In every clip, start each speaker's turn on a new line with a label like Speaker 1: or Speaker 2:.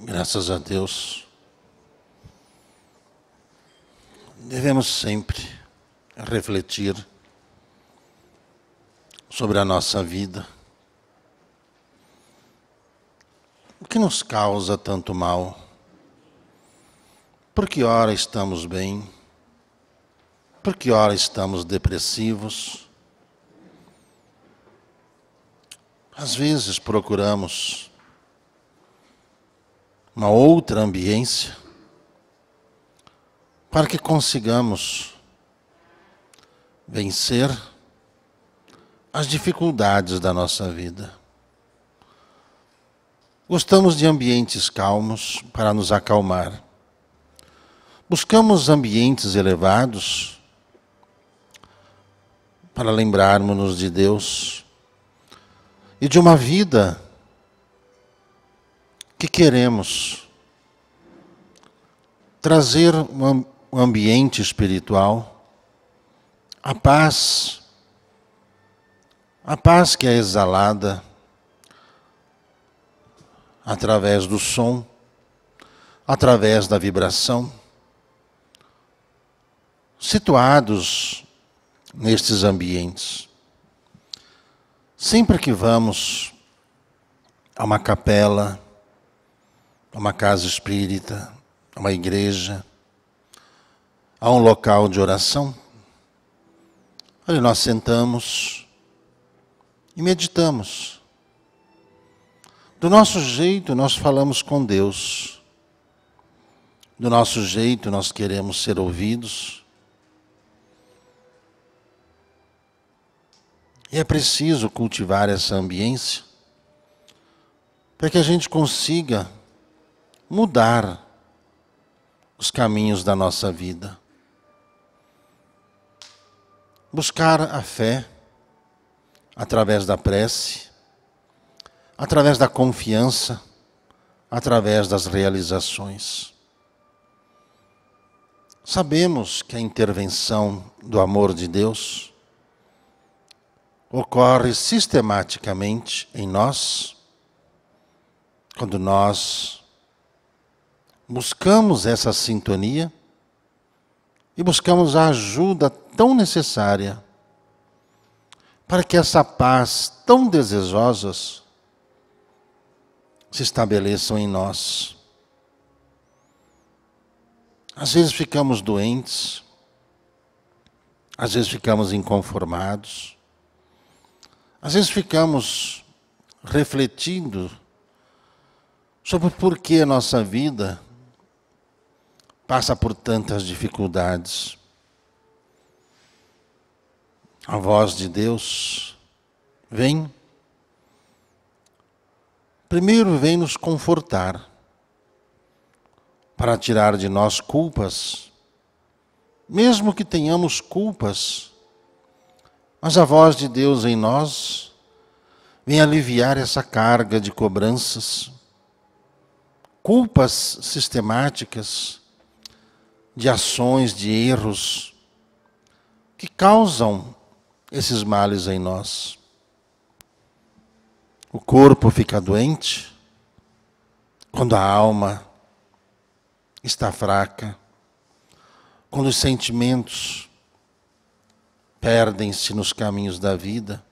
Speaker 1: Graças a Deus. Devemos sempre refletir sobre a nossa vida. O que nos causa tanto mal? Por que hora estamos bem? Por que hora estamos depressivos? Às vezes procuramos uma outra ambiência, para que consigamos vencer as dificuldades da nossa vida. Gostamos de ambientes calmos para nos acalmar. Buscamos ambientes elevados para lembrarmos-nos de Deus e de uma vida que queremos trazer um ambiente espiritual, a paz, a paz que é exalada através do som, através da vibração. Situados nestes ambientes, sempre que vamos a uma capela, a uma casa espírita, a uma igreja, a um local de oração, onde nós sentamos e meditamos. Do nosso jeito, nós falamos com Deus. Do nosso jeito, nós queremos ser ouvidos. E é preciso cultivar essa ambiência para que a gente consiga mudar os caminhos da nossa vida. Buscar a fé através da prece, através da confiança, através das realizações. Sabemos que a intervenção do amor de Deus ocorre sistematicamente em nós, quando nós buscamos essa sintonia e buscamos a ajuda tão necessária para que essa paz tão desejosa se estabeleça em nós. Às vezes ficamos doentes, às vezes ficamos inconformados, às vezes ficamos refletindo sobre por que a nossa vida passa por tantas dificuldades. A voz de Deus vem. Primeiro vem nos confortar, para tirar de nós culpas, mesmo que tenhamos culpas, mas a voz de Deus em nós vem aliviar essa carga de cobranças, culpas sistemáticas de ações, de erros que causam esses males em nós. O corpo fica doente quando a alma está fraca, quando os sentimentos perdem-se nos caminhos da vida,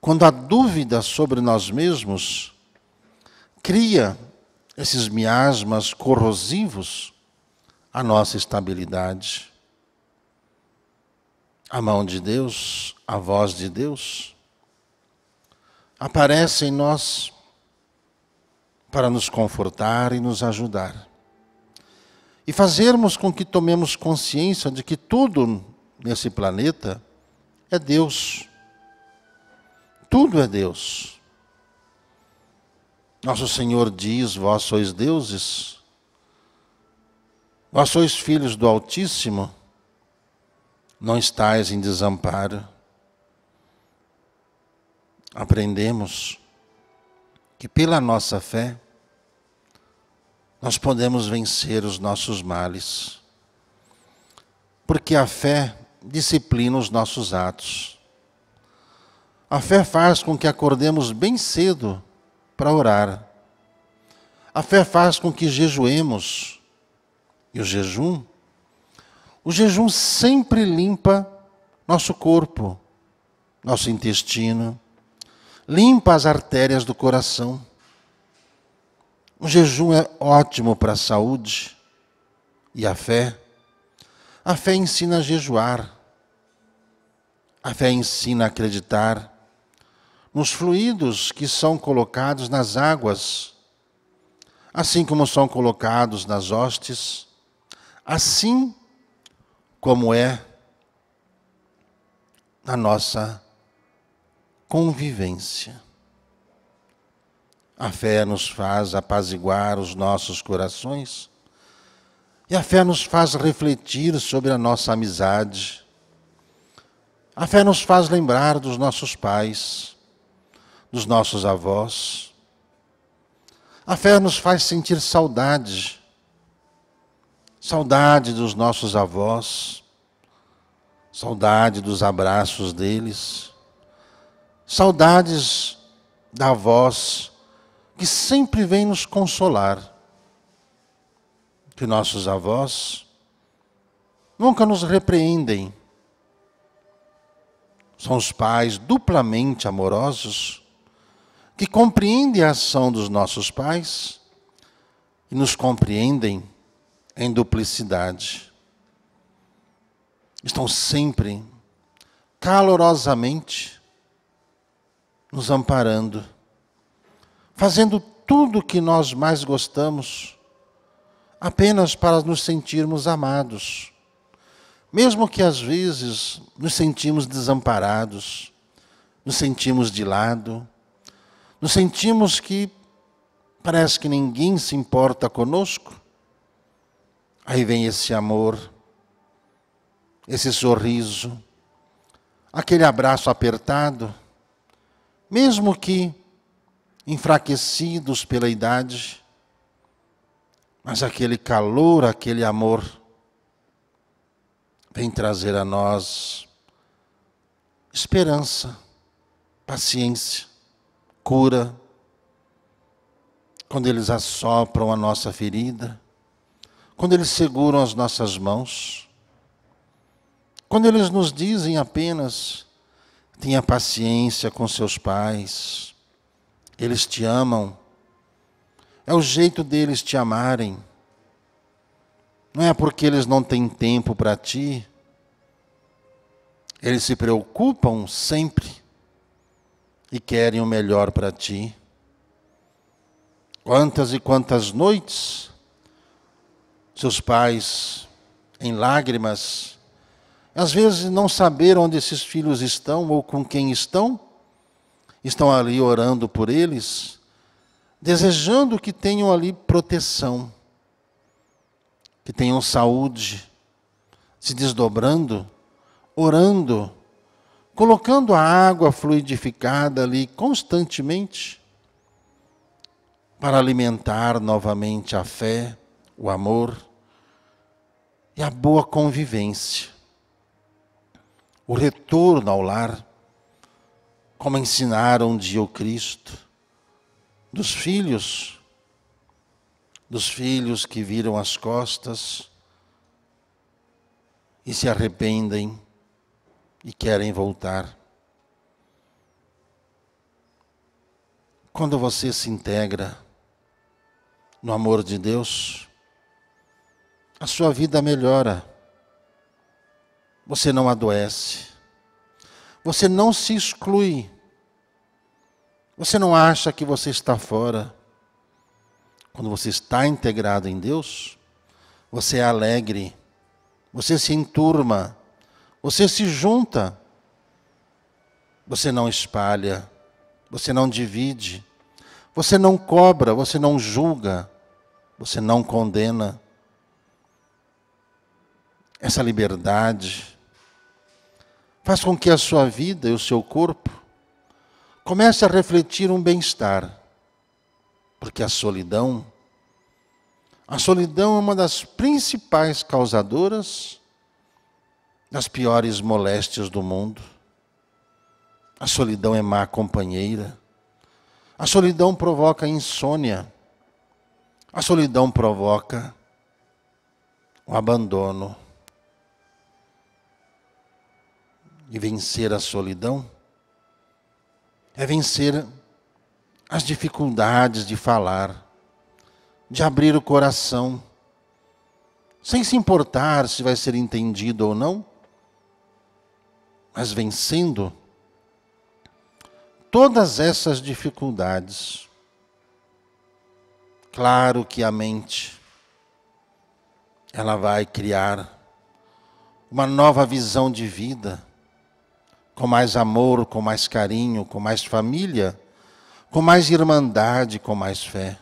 Speaker 1: quando a dúvida sobre nós mesmos cria esses miasmas corrosivos a nossa estabilidade. A mão de Deus, a voz de Deus, aparece em nós para nos confortar e nos ajudar. E fazermos com que tomemos consciência de que tudo nesse planeta é Deus. Tudo é Deus. Nosso Senhor diz: Vós sois deuses Vós sois filhos do Altíssimo, não estáis em desamparo. Aprendemos que pela nossa fé nós podemos vencer os nossos males, porque a fé disciplina os nossos atos. A fé faz com que acordemos bem cedo para orar. A fé faz com que jejuemos e o jejum, o jejum sempre limpa nosso corpo, nosso intestino, limpa as artérias do coração. O jejum é ótimo para a saúde e a fé. A fé ensina a jejuar. A fé ensina a acreditar nos fluidos que são colocados nas águas, assim como são colocados nas hostes assim como é na nossa convivência. A fé nos faz apaziguar os nossos corações e a fé nos faz refletir sobre a nossa amizade. A fé nos faz lembrar dos nossos pais, dos nossos avós. A fé nos faz sentir saudade Saudade dos nossos avós, saudade dos abraços deles, saudades da voz que sempre vem nos consolar, que nossos avós nunca nos repreendem. São os pais duplamente amorosos que compreendem a ação dos nossos pais e nos compreendem em duplicidade. Estão sempre calorosamente nos amparando, fazendo tudo o que nós mais gostamos, apenas para nos sentirmos amados. Mesmo que às vezes nos sentimos desamparados, nos sentimos de lado, nos sentimos que parece que ninguém se importa conosco, Aí vem esse amor, esse sorriso, aquele abraço apertado, mesmo que enfraquecidos pela idade, mas aquele calor, aquele amor, vem trazer a nós esperança, paciência, cura. Quando eles assopram a nossa ferida, quando eles seguram as nossas mãos, quando eles nos dizem apenas: tenha paciência com seus pais, eles te amam, é o jeito deles te amarem, não é porque eles não têm tempo para ti, eles se preocupam sempre e querem o melhor para ti. Quantas e quantas noites seus pais em lágrimas, às vezes não saber onde esses filhos estão ou com quem estão, estão ali orando por eles, desejando que tenham ali proteção, que tenham saúde, se desdobrando, orando, colocando a água fluidificada ali constantemente para alimentar novamente a fé, o amor é a boa convivência. O retorno ao lar, como ensinaram um dia o Cristo, dos filhos, dos filhos que viram as costas e se arrependem e querem voltar. Quando você se integra no amor de Deus, a sua vida melhora. Você não adoece. Você não se exclui. Você não acha que você está fora. Quando você está integrado em Deus, você é alegre. Você se enturma. Você se junta. Você não espalha. Você não divide. Você não cobra, você não julga, você não condena essa liberdade. Faz com que a sua vida e o seu corpo comece a refletir um bem-estar. Porque a solidão, a solidão é uma das principais causadoras das piores moléstias do mundo. A solidão é má companheira. A solidão provoca insônia. A solidão provoca o abandono. e vencer a solidão é vencer as dificuldades de falar, de abrir o coração, sem se importar se vai ser entendido ou não, mas vencendo todas essas dificuldades. Claro que a mente ela vai criar uma nova visão de vida com mais amor, com mais carinho, com mais família, com mais irmandade, com mais fé.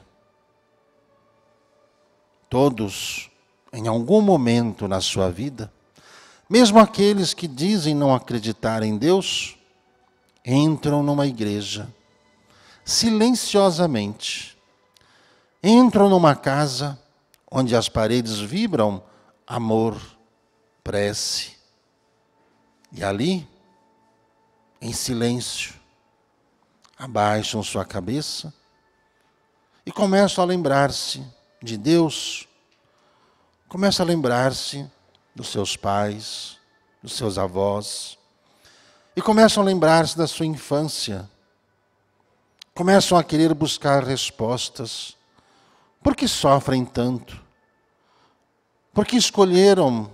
Speaker 1: Todos, em algum momento na sua vida, mesmo aqueles que dizem não acreditar em Deus, entram numa igreja, silenciosamente. Entram numa casa onde as paredes vibram amor, prece. E ali em silêncio, abaixam sua cabeça e começam a lembrar-se de Deus, começam a lembrar-se dos seus pais, dos seus avós, e começam a lembrar-se da sua infância, começam a querer buscar respostas. Por que sofrem tanto? Por que escolheram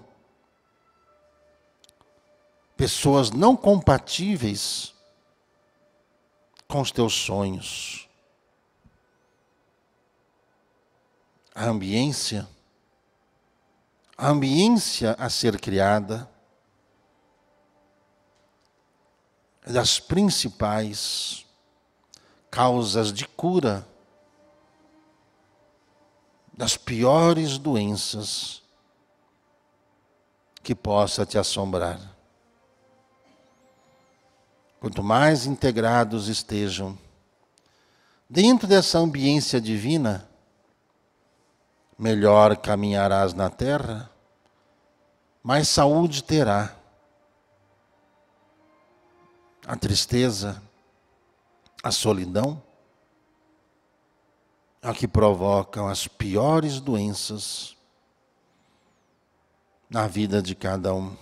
Speaker 1: pessoas não compatíveis com os teus sonhos. A ambiência, a ambiência a ser criada, é das principais causas de cura das piores doenças que possa te assombrar quanto mais integrados estejam dentro dessa ambiência divina, melhor caminharás na terra, mais saúde terá. A tristeza, a solidão, a é que provocam as piores doenças na vida de cada um.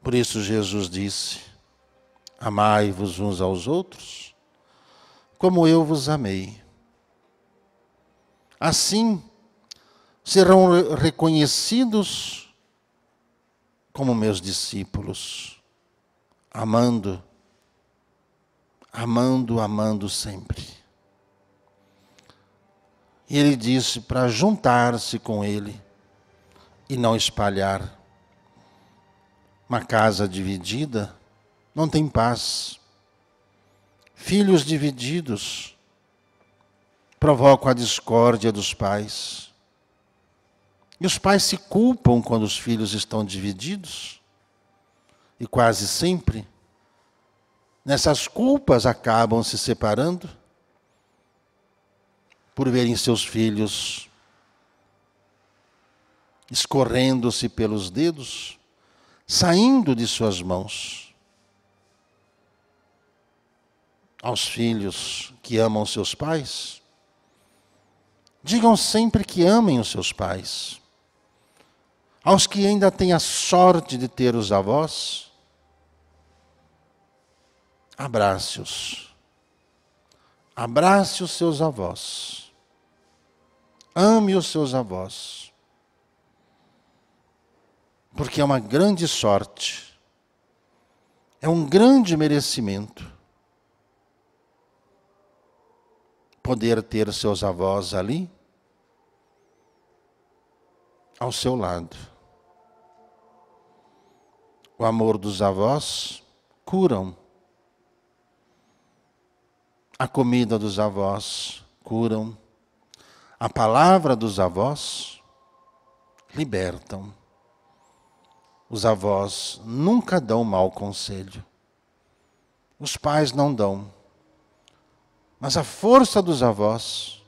Speaker 1: Por isso Jesus disse: Amai-vos uns aos outros, como eu vos amei. Assim serão reconhecidos como meus discípulos, amando, amando, amando sempre. E ele disse para juntar-se com ele e não espalhar. Uma casa dividida não tem paz. Filhos divididos provocam a discórdia dos pais. E os pais se culpam quando os filhos estão divididos. E quase sempre, nessas culpas acabam se separando por verem seus filhos escorrendo-se pelos dedos, saindo de suas mãos. aos filhos que amam seus pais? Digam sempre que amem os seus pais. Aos que ainda têm a sorte de ter os avós, abrace-os. Abrace os seus avós. Ame os seus avós. Porque é uma grande sorte. É um grande merecimento poder ter seus avós ali, ao seu lado. O amor dos avós curam. A comida dos avós curam. A palavra dos avós libertam. Os avós nunca dão mau conselho. Os pais não dão. Mas a força dos avós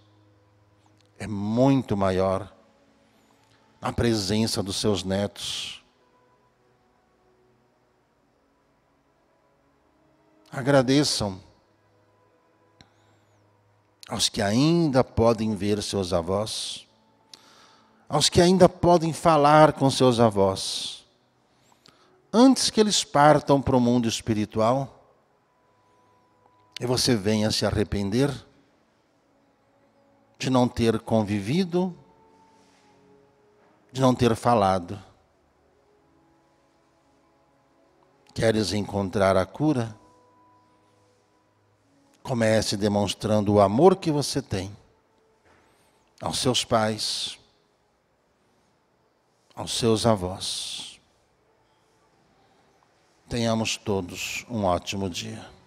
Speaker 1: é muito maior na presença dos seus netos. Agradeçam aos que ainda podem ver seus avós, aos que ainda podem falar com seus avós, antes que eles partam para o mundo espiritual e você venha se arrepender de não ter convivido, de não ter falado. Queres encontrar a cura? Comece demonstrando o amor que você tem aos seus pais, aos seus avós. Tenhamos todos um ótimo dia.